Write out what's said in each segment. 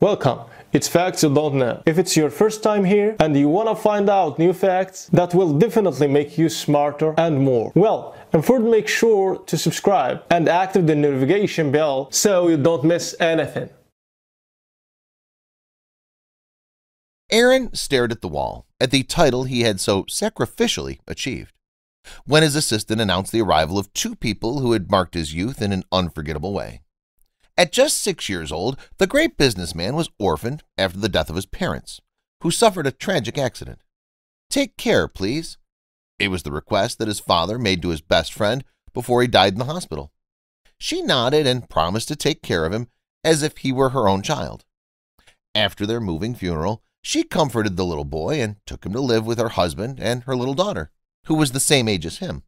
Welcome! It's facts you don't know. If it's your first time here and you wanna find out new facts that will definitely make you smarter and more. Well, and first make sure to subscribe and active the notification bell so you don't miss anything. Aaron stared at the wall, at the title he had so sacrificially achieved, when his assistant announced the arrival of two people who had marked his youth in an unforgettable way. At just six years old, the great businessman was orphaned after the death of his parents, who suffered a tragic accident. Take care, please. It was the request that his father made to his best friend before he died in the hospital. She nodded and promised to take care of him as if he were her own child. After their moving funeral, she comforted the little boy and took him to live with her husband and her little daughter, who was the same age as him.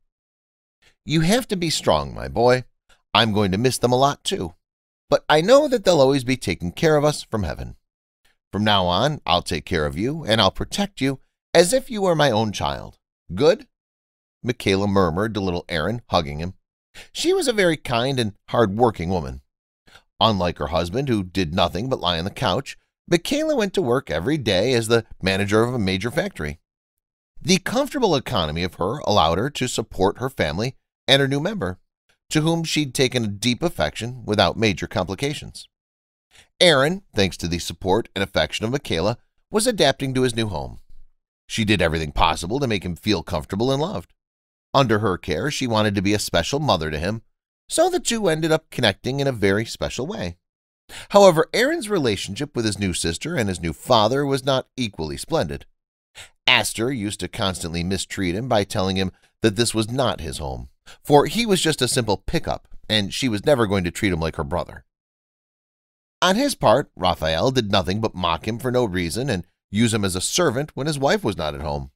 You have to be strong, my boy. I'm going to miss them a lot, too but I know that they'll always be taking care of us from heaven. From now on, I'll take care of you, and I'll protect you as if you were my own child. Good? Michaela murmured to little Aaron, hugging him. She was a very kind and hard-working woman. Unlike her husband, who did nothing but lie on the couch, Michaela went to work every day as the manager of a major factory. The comfortable economy of her allowed her to support her family and her new member to whom she'd taken a deep affection without major complications. Aaron, thanks to the support and affection of Michaela, was adapting to his new home. She did everything possible to make him feel comfortable and loved. Under her care, she wanted to be a special mother to him, so the two ended up connecting in a very special way. However, Aaron's relationship with his new sister and his new father was not equally splendid. Aster used to constantly mistreat him by telling him that this was not his home for he was just a simple pickup, and she was never going to treat him like her brother. On his part, Raphael did nothing but mock him for no reason and use him as a servant when his wife was not at home.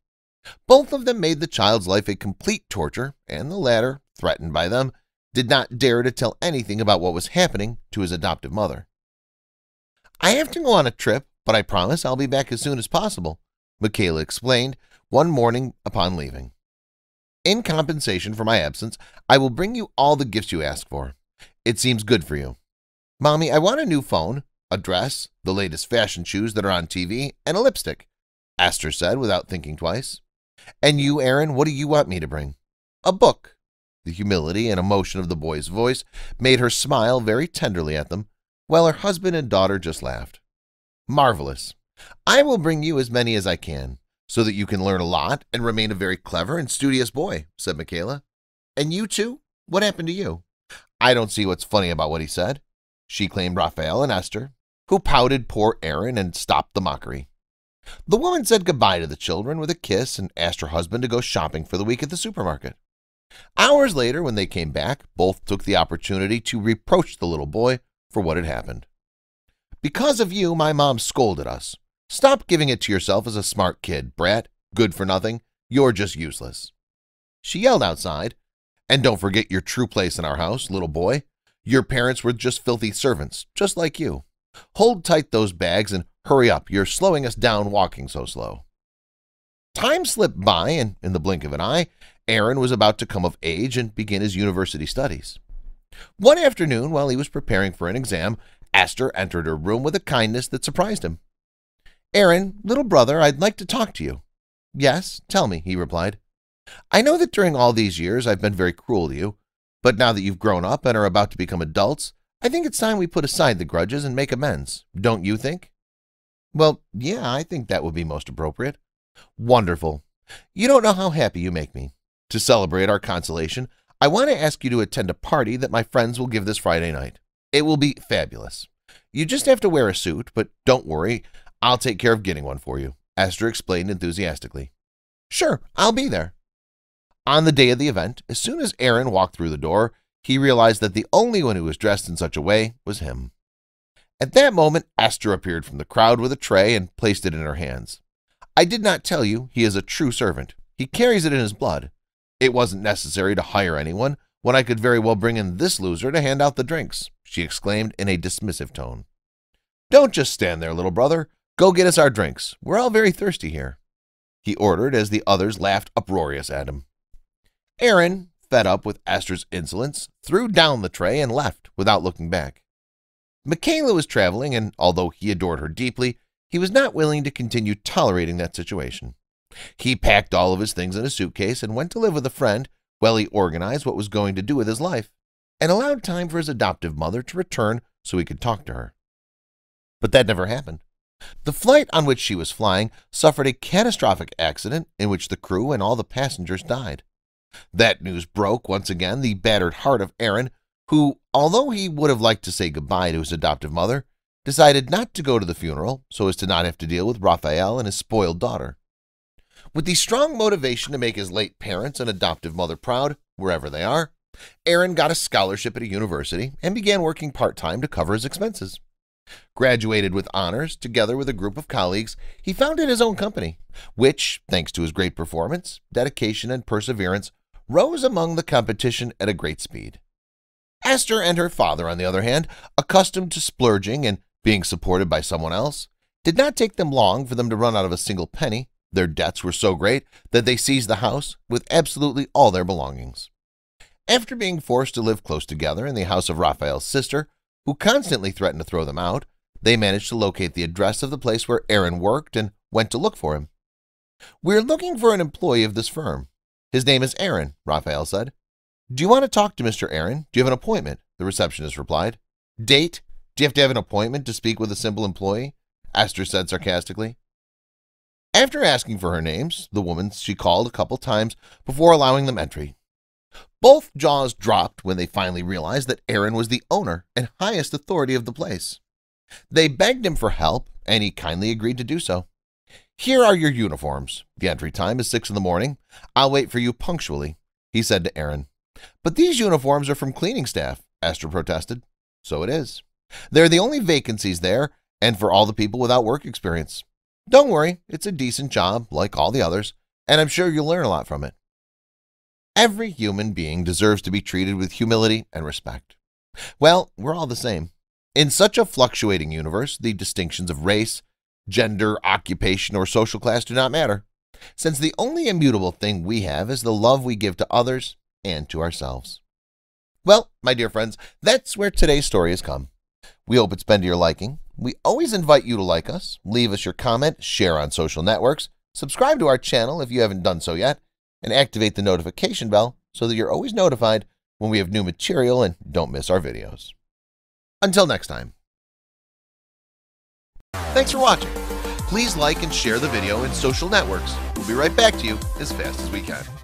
Both of them made the child's life a complete torture, and the latter, threatened by them, did not dare to tell anything about what was happening to his adoptive mother. I have to go on a trip, but I promise I'll be back as soon as possible, Michaela explained one morning upon leaving. In compensation for my absence, I will bring you all the gifts you ask for. It seems good for you. Mommy, I want a new phone, a dress, the latest fashion shoes that are on TV, and a lipstick, Astor said without thinking twice. And you, Aaron, what do you want me to bring? A book. The humility and emotion of the boy's voice made her smile very tenderly at them, while her husband and daughter just laughed. Marvelous. I will bring you as many as I can so that you can learn a lot and remain a very clever and studious boy, said Michaela. And you too? What happened to you? I don't see what's funny about what he said. She claimed Raphael and Esther, who pouted poor Aaron and stopped the mockery. The woman said goodbye to the children with a kiss and asked her husband to go shopping for the week at the supermarket. Hours later, when they came back, both took the opportunity to reproach the little boy for what had happened. Because of you, my mom scolded us. Stop giving it to yourself as a smart kid, brat, good for nothing. You're just useless. She yelled outside, and don't forget your true place in our house, little boy. Your parents were just filthy servants, just like you. Hold tight those bags and hurry up. You're slowing us down walking so slow. Time slipped by, and in the blink of an eye, Aaron was about to come of age and begin his university studies. One afternoon, while he was preparing for an exam, Astor entered her room with a kindness that surprised him. Aaron, little brother, I'd like to talk to you. Yes, tell me, he replied. I know that during all these years I've been very cruel to you, but now that you've grown up and are about to become adults, I think it's time we put aside the grudges and make amends, don't you think? Well, yeah, I think that would be most appropriate. Wonderful. You don't know how happy you make me. To celebrate our consolation, I want to ask you to attend a party that my friends will give this Friday night. It will be fabulous. You just have to wear a suit, but don't worry, I'll take care of getting one for you, Esther explained enthusiastically. Sure, I'll be there. On the day of the event, as soon as Aaron walked through the door, he realized that the only one who was dressed in such a way was him. At that moment, Esther appeared from the crowd with a tray and placed it in her hands. I did not tell you he is a true servant. He carries it in his blood. It wasn't necessary to hire anyone when I could very well bring in this loser to hand out the drinks, she exclaimed in a dismissive tone. Don't just stand there, little brother. Go get us our drinks. We're all very thirsty here, he ordered as the others laughed uproarious at him. Aaron, fed up with Aster's insolence, threw down the tray and left without looking back. Michaela was traveling, and although he adored her deeply, he was not willing to continue tolerating that situation. He packed all of his things in a suitcase and went to live with a friend while he organized what was going to do with his life and allowed time for his adoptive mother to return so he could talk to her. But that never happened. The flight on which she was flying suffered a catastrophic accident in which the crew and all the passengers died. That news broke once again the battered heart of Aaron, who, although he would have liked to say goodbye to his adoptive mother, decided not to go to the funeral so as to not have to deal with Raphael and his spoiled daughter. With the strong motivation to make his late parents and adoptive mother proud, wherever they are, Aaron got a scholarship at a university and began working part-time to cover his expenses. Graduated with honors, together with a group of colleagues, he founded his own company, which, thanks to his great performance, dedication, and perseverance, rose among the competition at a great speed. Esther and her father, on the other hand, accustomed to splurging and being supported by someone else, did not take them long for them to run out of a single penny. Their debts were so great that they seized the house with absolutely all their belongings. After being forced to live close together in the house of Raphael's sister, who constantly threatened to throw them out, they managed to locate the address of the place where Aaron worked and went to look for him. We're looking for an employee of this firm. His name is Aaron, Raphael said. Do you want to talk to Mr. Aaron? Do you have an appointment? The receptionist replied. Date? Do you have to have an appointment to speak with a simple employee? Esther said sarcastically. After asking for her names, the woman she called a couple times before allowing them entry. Both jaws dropped when they finally realized that Aaron was the owner and highest authority of the place. They begged him for help, and he kindly agreed to do so. Here are your uniforms. The entry time is 6 in the morning. I'll wait for you punctually, he said to Aaron. But these uniforms are from cleaning staff, Astor protested. So it is. They're the only vacancies there, and for all the people without work experience. Don't worry, it's a decent job, like all the others, and I'm sure you'll learn a lot from it. Every human being deserves to be treated with humility and respect. Well, we're all the same. In such a fluctuating universe, the distinctions of race, gender, occupation, or social class do not matter, since the only immutable thing we have is the love we give to others and to ourselves. Well, my dear friends, that's where today's story has come. We hope it's been to your liking. We always invite you to like us, leave us your comment, share on social networks, subscribe to our channel if you haven't done so yet, and activate the notification bell so that you're always notified when we have new material and don't miss our videos. Until next time. Thanks for watching. Please like and share the video in social networks. We'll be right back to you as fast as we can.